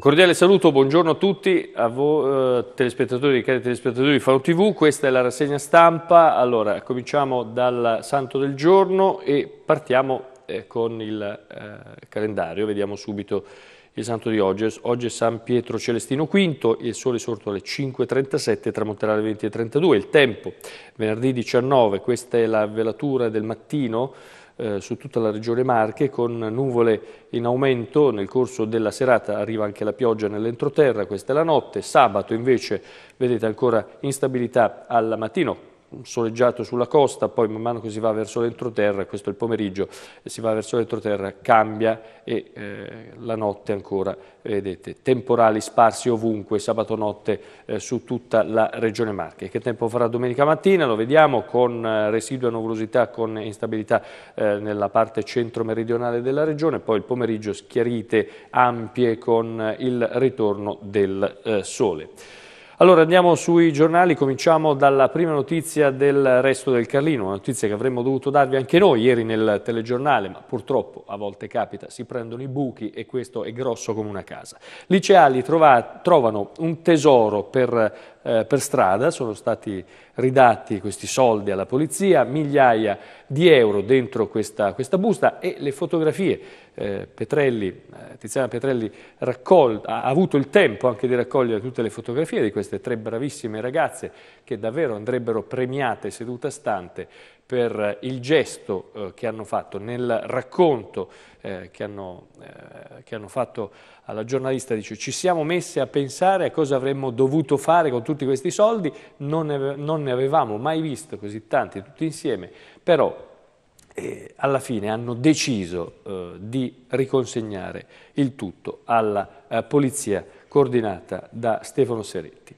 Un cordiale saluto, buongiorno a tutti, a voi eh, telespettatori e cari telespettatori di Faro TV, questa è la rassegna stampa, allora cominciamo dal santo del giorno e partiamo eh, con il eh, calendario, vediamo subito il santo di oggi, oggi è San Pietro Celestino V, il sole sorto alle 5.37, tramonterà alle 20.32, il tempo venerdì 19, questa è la velatura del mattino, eh, su tutta la regione Marche con nuvole in aumento, nel corso della serata arriva anche la pioggia nell'entroterra, questa è la notte, sabato invece vedete ancora instabilità al mattino, soleggiato sulla costa, poi man mano che si va verso l'entroterra, questo è il pomeriggio, eh, si va verso l'entroterra, cambia e eh, la notte ancora, vedete, temporali sparsi ovunque, sabato notte eh, su tutta la regione Marche. Che tempo farà domenica mattina? Lo vediamo con eh, residua nuvolosità, con instabilità eh, nella parte centro-meridionale della regione, poi il pomeriggio schiarite ampie con il ritorno del sole. Allora andiamo sui giornali, cominciamo dalla prima notizia del resto del Carlino, una notizia che avremmo dovuto darvi anche noi ieri nel telegiornale, ma purtroppo a volte capita, si prendono i buchi e questo è grosso come una casa. Liceali trova, trovano un tesoro per, eh, per strada, sono stati ridati questi soldi alla polizia, migliaia di euro dentro questa, questa busta e le fotografie. Eh, Petrelli, eh, Tiziana Petrelli ha avuto il tempo anche di raccogliere tutte le fotografie di queste tre bravissime ragazze che davvero andrebbero premiate seduta stante per eh, il gesto eh, che hanno fatto, nel racconto eh, che, hanno, eh, che, hanno, fatto alla giornalista, dice ci siamo messi a pensare a cosa avremmo dovuto fare con tutti questi soldi, non ne, non ne avevamo mai visto così tanti tutti insieme, però eh, alla fine hanno deciso eh, di riconsegnare il tutto alla polizia coordinata da Stefano Seretti.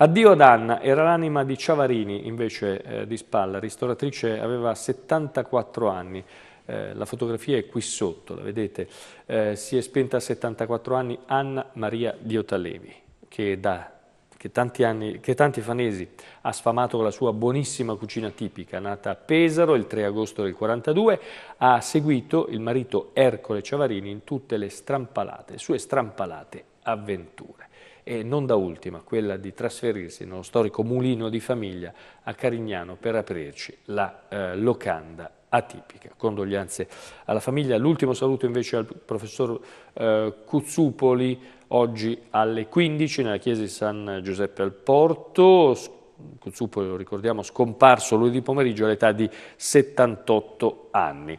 Addio ad Anna, era l'anima di Ciavarini, invece eh, di spalla, ristoratrice, aveva 74 anni. Eh, la fotografia è qui sotto, la vedete. Eh, si è spenta a 74 anni Anna Maria Diotalevi, che da che tanti, anni, che tanti, fanesi ha sfamato con la sua buonissima cucina tipica, nata a Pesaro il 3 agosto del 42, ha seguito il marito Ercole Ciavarini in tutte le strampalate, sue strampalate avventure e non da ultima quella di trasferirsi nello storico mulino di famiglia a Carignano per aprirci la eh, locanda atipica. Condoglianze alla famiglia. L'ultimo saluto invece al professor eh, Cuzzupoli oggi alle 15 nella chiesa di San Giuseppe al Porto. Cuzzupoli, lo ricordiamo, scomparso lunedì pomeriggio all'età di 78 anni.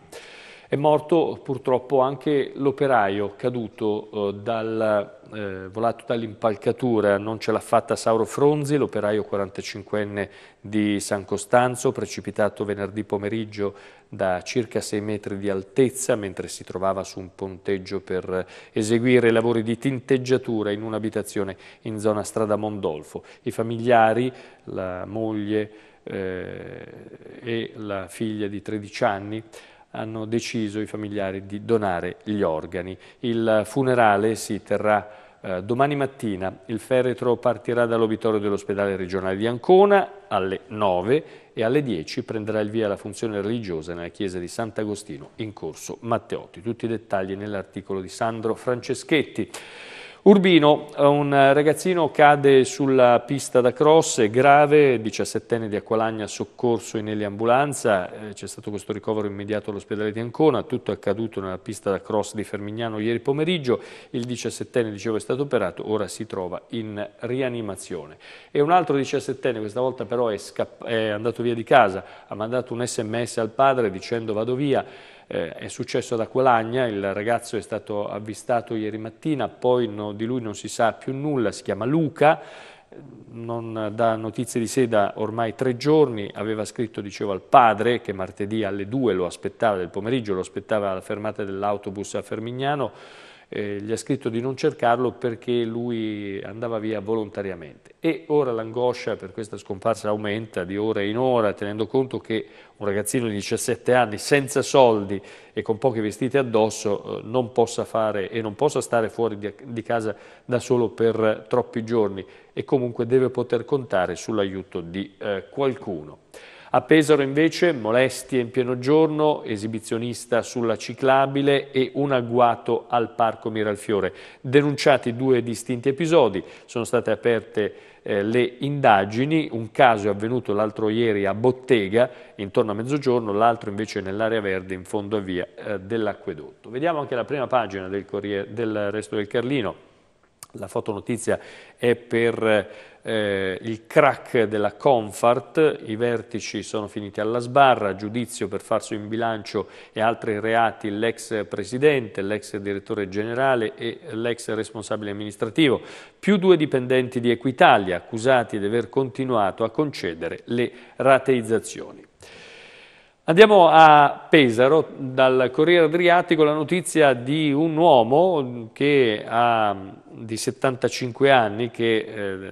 È morto purtroppo anche l'operaio caduto eh, dal, eh, volato dall'impalcatura, non ce l'ha fatta Sauro Fronzi, l'operaio 45enne di San Costanzo, precipitato venerdì pomeriggio da circa 6 metri di altezza mentre si trovava su un ponteggio per eh, eseguire lavori di tinteggiatura in un'abitazione in zona strada Mondolfo. I familiari, la moglie eh, e la figlia di 13 anni hanno deciso i familiari di donare gli organi. Il funerale si terrà eh, domani mattina. Il feretro partirà dall'obitorio dell'ospedale regionale di Ancona alle 9 e alle 10 prenderà il via la funzione religiosa nella chiesa di Sant'Agostino in corso Matteotti. Tutti i dettagli nell'articolo di Sandro Franceschetti. Urbino, eh, un eh, ragazzino cade sulla pista da cross, è grave, 17enne di Acqualagna soccorso in eliambulanza, eh, c'è stato questo ricovero immediato all'ospedale di Ancona, tutto è accaduto nella pista da cross di Fermignano ieri pomeriggio, il 17enne dicevo è stato operato, ora si trova in rianimazione. E un altro 17enne, questa volta però è, è andato via di casa, ha mandato un sms al padre dicendo vado via, eh, è successo ad Aqualagna, il ragazzo è stato avvistato ieri mattina, poi no, di lui non si sa più nulla, si chiama Luca, non dà notizie di sé da ormai tre giorni, aveva scritto, dicevo, al padre che martedì alle 2 lo aspettava del pomeriggio, lo aspettava alla fermata dell'autobus a Fermignano, eh, gli ha scritto di non cercarlo perché lui andava via volontariamente. E ora l'angoscia per questa scomparsa aumenta di ora in ora, tenendo conto che un ragazzino di 17 anni senza soldi e con pochi vestiti addosso eh, non possa fare e non possa stare fuori di, di casa da solo per troppi giorni e comunque deve poter contare sull'aiuto di eh, qualcuno. A Pesaro invece molestie in pieno giorno, esibizionista sulla ciclabile e un agguato al Parco Miralfiore. Denunciati due distinti episodi, sono state aperte eh, le indagini, un caso è avvenuto l'altro ieri a Bottega intorno a mezzogiorno, l'altro invece nell'area verde in fondo a via eh, dell'acquedotto. Vediamo anche la prima pagina del, del resto del Carlino. La fotonotizia è per eh, il crack della Comfort, i vertici sono finiti alla sbarra, giudizio per farso in bilancio e altri reati l'ex presidente, l'ex direttore generale e l'ex responsabile amministrativo, più due dipendenti di Equitalia accusati di aver continuato a concedere le rateizzazioni. Andiamo a Pesaro, dal Corriere Adriatico la notizia di un uomo che ha di 75 anni che eh,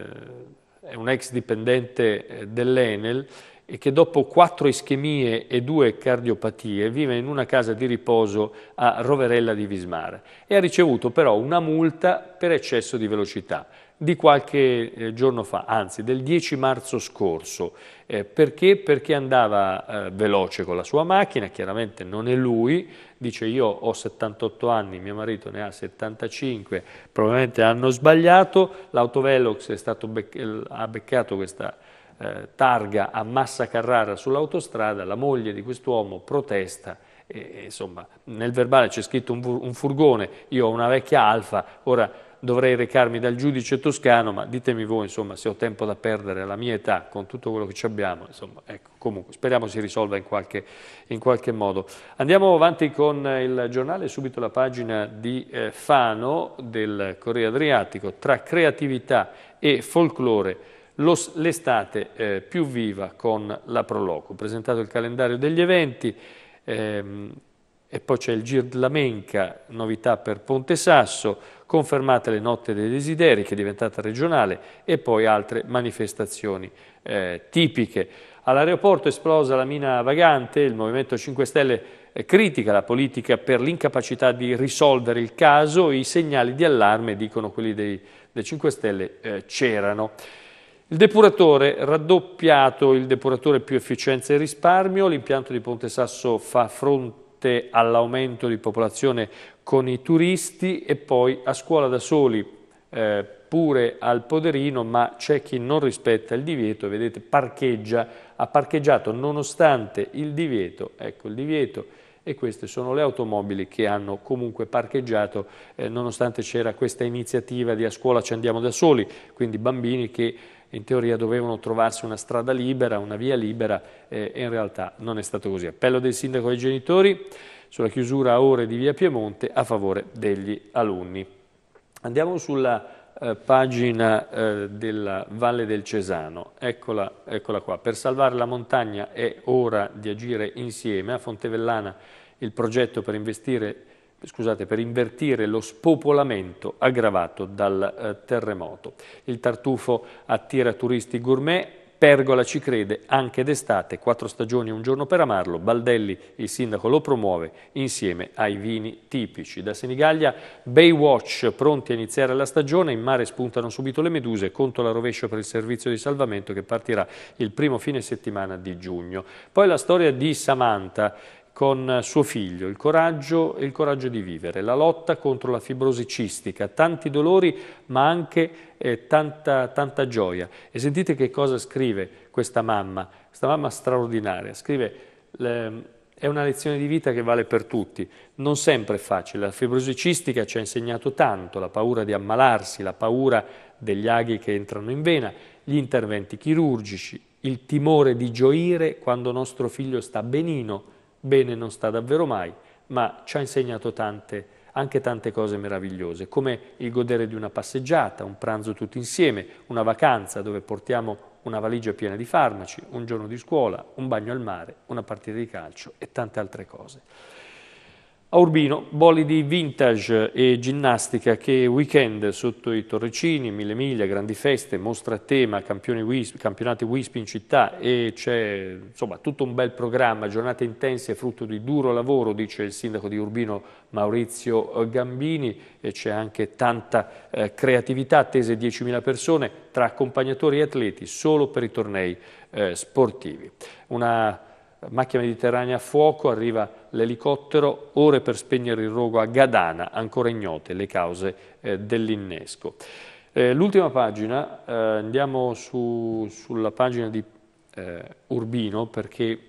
è un ex dipendente eh, dell'Enel e che dopo quattro ischemie e due cardiopatie vive in una casa di riposo a Roverella di Vismara e ha ricevuto però una multa per eccesso di velocità di qualche eh, giorno fa, anzi del 10 marzo scorso. Eh, perché? Perché andava eh, veloce con la sua macchina, chiaramente non è lui, dice io ho 78 anni, mio marito ne ha 75, probabilmente hanno sbagliato, l'autovelox bec eh, ha beccato questa eh, targa a Massa Carrara sull'autostrada, la moglie di quest'uomo protesta, e, e, insomma nel verbale c'è scritto un, un furgone, io ho una vecchia Alfa, ora dovrei recarmi dal giudice toscano, ma ditemi voi insomma, se ho tempo da perdere alla mia età, con tutto quello che abbiamo, insomma, ecco, comunque speriamo si risolva in qualche, in qualche, modo. Andiamo avanti con il giornale, subito la pagina di eh, Fano del Corriere Adriatico, tra creatività e folklore l'estate eh, più viva con la Proloco. Ho presentato il calendario degli eventi ehm, e poi c'è il Gir Lamenca, novità per Ponte Sasso, confermate le notte dei desideri che è diventata regionale e poi altre manifestazioni eh, tipiche. All'aeroporto esplosa la mina vagante, il Movimento 5 Stelle eh, critica la politica per l'incapacità di risolvere il caso, i segnali di allarme, dicono quelli dei, dei 5 Stelle, eh, c'erano. Il depuratore raddoppiato, il depuratore più efficienza e risparmio, l'impianto di Ponte Sasso fa fronte all'aumento di popolazione con i turisti e poi a scuola da soli eh, pure al Poderino, ma c'è chi non rispetta il divieto, vedete parcheggia, ha parcheggiato nonostante il divieto, ecco il divieto e queste sono le automobili che hanno comunque parcheggiato eh, nonostante c'era questa iniziativa di a scuola ci andiamo da soli, quindi bambini che in teoria dovevano trovarsi una strada libera, una via libera eh, e in realtà non è stato così. Appello del sindaco ai genitori sulla chiusura a ore di via Piemonte a favore degli alunni. Andiamo sulla eh, pagina eh, della Valle del Cesano, eccola, eccola qua. Per salvare la montagna è ora di agire insieme. A Fontevellana il progetto per investire scusate, per invertire lo spopolamento aggravato dal eh, terremoto. Il tartufo attira turisti gourmet Pergola ci crede anche d'estate, quattro stagioni e un giorno per amarlo, Baldelli il sindaco lo promuove insieme ai vini tipici. Da Senigallia Baywatch pronti a iniziare la stagione, in mare spuntano subito le meduse, conto la rovescia per il servizio di salvamento che partirà il primo fine settimana di giugno. Poi la storia di Samantha con suo figlio, il coraggio e il coraggio di vivere, la lotta contro la fibrosi cistica, tanti dolori ma anche eh, tanta, tanta gioia. E sentite che cosa scrive questa mamma, questa mamma straordinaria, scrive... Ehm, è una lezione di vita che vale per tutti. Non sempre è facile. La fibrosi cistica ci ha insegnato tanto, la paura di ammalarsi, la paura degli aghi che entrano in vena, gli interventi chirurgici, il timore di gioire quando nostro figlio sta benino, Bene non sta davvero mai, ma ci ha insegnato tante, anche tante cose meravigliose, come il godere di una passeggiata, un pranzo tutti insieme, una vacanza dove portiamo una valigia piena di farmaci, un giorno di scuola, un bagno al mare, una partita di calcio e tante altre cose. A Urbino, bolidi vintage e ginnastica che weekend sotto i Torricini, mille miglia, grandi feste, mostra a tema, Wisp, campionati WISP in città e c'è insomma tutto un bel programma, giornate intense frutto di duro lavoro, dice il sindaco di Urbino Maurizio Gambini e c'è anche tanta eh, creatività, attese 10.000 persone tra accompagnatori e atleti solo per i tornei eh, sportivi. Una macchia mediterranea a fuoco, arriva l'elicottero, ore per spegnere il rogo a Gadana, ancora ignote le cause eh, dell'innesco. Eh, l'ultima pagina, eh, andiamo su, sulla pagina di eh, Urbino perché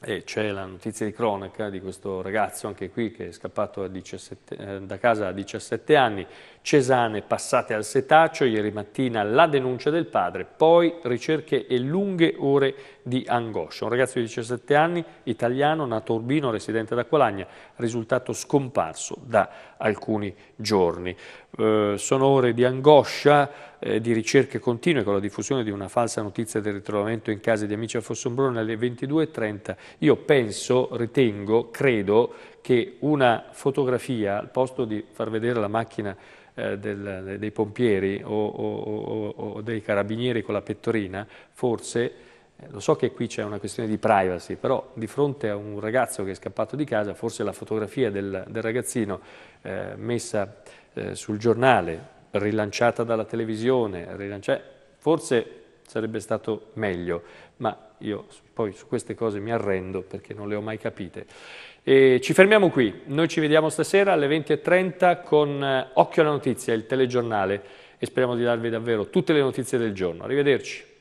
eh, c'è la notizia di cronaca di questo ragazzo, anche qui, che è scappato 17, eh, da casa a 17 anni, Cesane passate al setaccio, ieri mattina la denuncia del padre, poi ricerche e lunghe ore di Angoscia, un ragazzo di 17 anni, italiano, nato a Urbino, residente ad Acqualagna, risultato scomparso da alcuni giorni. Eh, sono ore di angoscia, eh, di ricerche continue con la diffusione di una falsa notizia del ritrovamento in casa di amici a Fossombrone alle 22.30. Io penso, ritengo, credo che una fotografia, al posto di far vedere la macchina eh, del, dei pompieri o, o, o, o dei carabinieri con la pettorina, forse eh, lo so che qui c'è una questione di privacy, però di fronte a un ragazzo che è scappato di casa, forse la fotografia del, del ragazzino eh, messa eh, sul giornale, rilanciata dalla televisione, rilancia... forse sarebbe stato meglio, ma io poi su queste cose mi arrendo perché non le ho mai capite. E ci fermiamo qui, noi ci vediamo stasera alle 20.30 con eh, Occhio alla Notizia, il telegiornale, e speriamo di darvi davvero tutte le notizie del giorno. Arrivederci.